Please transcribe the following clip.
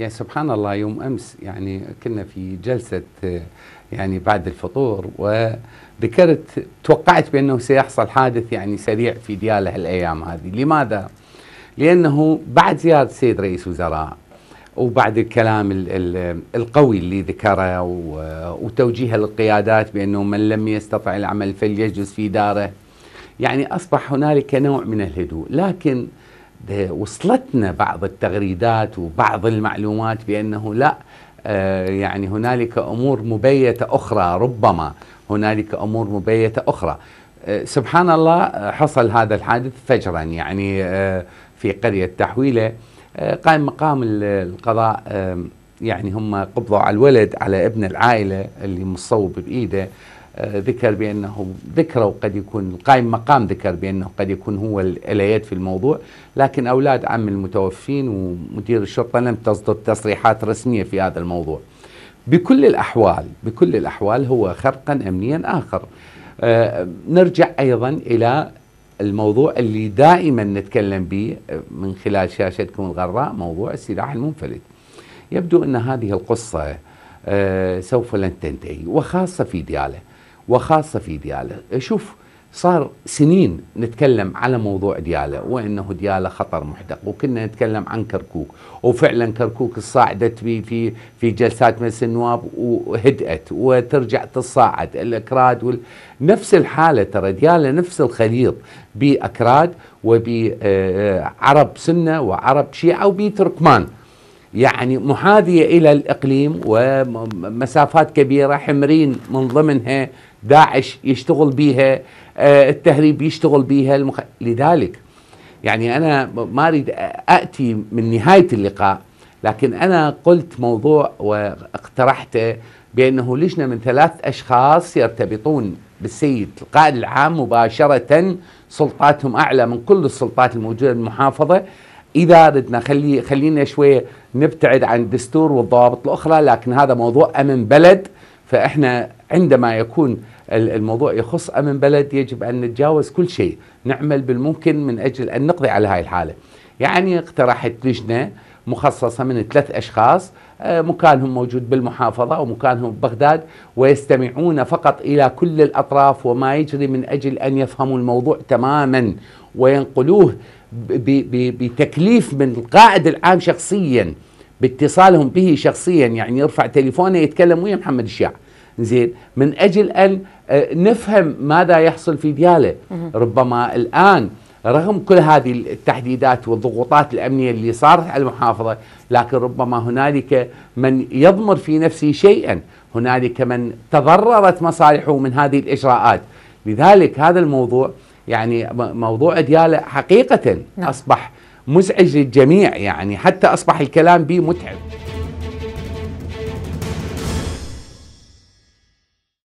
يعني سبحان الله يوم امس يعني كنا في جلسه يعني بعد الفطور وذكرت توقعت بانه سيحصل حادث يعني سريع في دياله هالايام هذه، لماذا؟ لانه بعد زياره السيد رئيس وزراء وبعد الكلام القوي اللي ذكره وتوجيه للقيادات بانه من لم يستطع العمل فليجلس في داره يعني اصبح هنالك نوع من الهدوء، لكن وصلتنا بعض التغريدات وبعض المعلومات بأنه لا آه، يعني هنالك أمور مبيتة أخرى ربما هنالك أمور مبيتة أخرى آه، سبحان الله آه، حصل هذا الحادث فجرا يعني في قرية تحويلة قائم مقام القضاء يعني هم قبضوا على الولد على ابن العائلة اللي مصوب بإيده ذكر بأنه ذكر وقد يكون القائم مقام ذكر بأنه قد يكون هو اليد في الموضوع لكن أولاد عم المتوفين ومدير الشرطة لم تصدر تصريحات رسمية في هذا الموضوع بكل الأحوال بكل الأحوال هو خرقا أمنيا آخر آه، نرجع أيضا إلى الموضوع اللي دائما نتكلم به آه، من خلال شاشتكم الغراء موضوع السلاح المنفلت يبدو أن هذه القصة آه، سوف لن تنتهي وخاصة في دياله وخاصة في ديالة شوف صار سنين نتكلم على موضوع ديالة وانه ديالة خطر محدق وكنا نتكلم عن كركوك وفعلا كركوك صاعدت في في في جلسات مجلس النواب وهدأت وترجع تصاعد الاكراد وال... نفس الحاله ترى ديالة نفس الخليط باكراد وبعرب آه، آه، سنه وعرب شيعه وبتركمان يعني محاذيه الى الاقليم ومسافات كبيره حمرين من ضمنها داعش يشتغل بيها آه، التهريب يشتغل بيها المخ... لذلك يعني أنا ما أريد أأتي من نهاية اللقاء لكن أنا قلت موضوع واقترحته بأنه لجنة من ثلاث أشخاص يرتبطون بالسيد القائد العام مباشرة سلطاتهم أعلى من كل السلطات الموجودة بالمحافظة إذا ردنا خلي خلينا شوية نبتعد عن الدستور والضوابط الأخرى لكن هذا موضوع أمن بلد فإحنا عندما يكون الموضوع يخص أمن بلد يجب أن نتجاوز كل شيء نعمل بالممكن من أجل أن نقضي على هاي الحالة يعني اقترحت لجنة مخصصة من ثلاث أشخاص آه، مكانهم موجود بالمحافظة ومكانهم ببغداد ويستمعون فقط إلى كل الأطراف وما يجري من أجل أن يفهموا الموضوع تماما وينقلوه بتكليف من القائد العام شخصيا باتصالهم به شخصيا يعني يرفع تليفونه يتكلم ويا محمد الشيع زين من أجل أن آه، نفهم ماذا يحصل في دياله ربما الآن رغم كل هذه التحديدات والضغوطات الأمنية اللي صارت على المحافظة لكن ربما هنالك من يضمر في نفسه شيئا هنالك من تضررت مصالحه من هذه الإجراءات لذلك هذا الموضوع يعني موضوع دياله حقيقة نعم. أصبح مزعج للجميع يعني حتى أصبح الكلام به متعب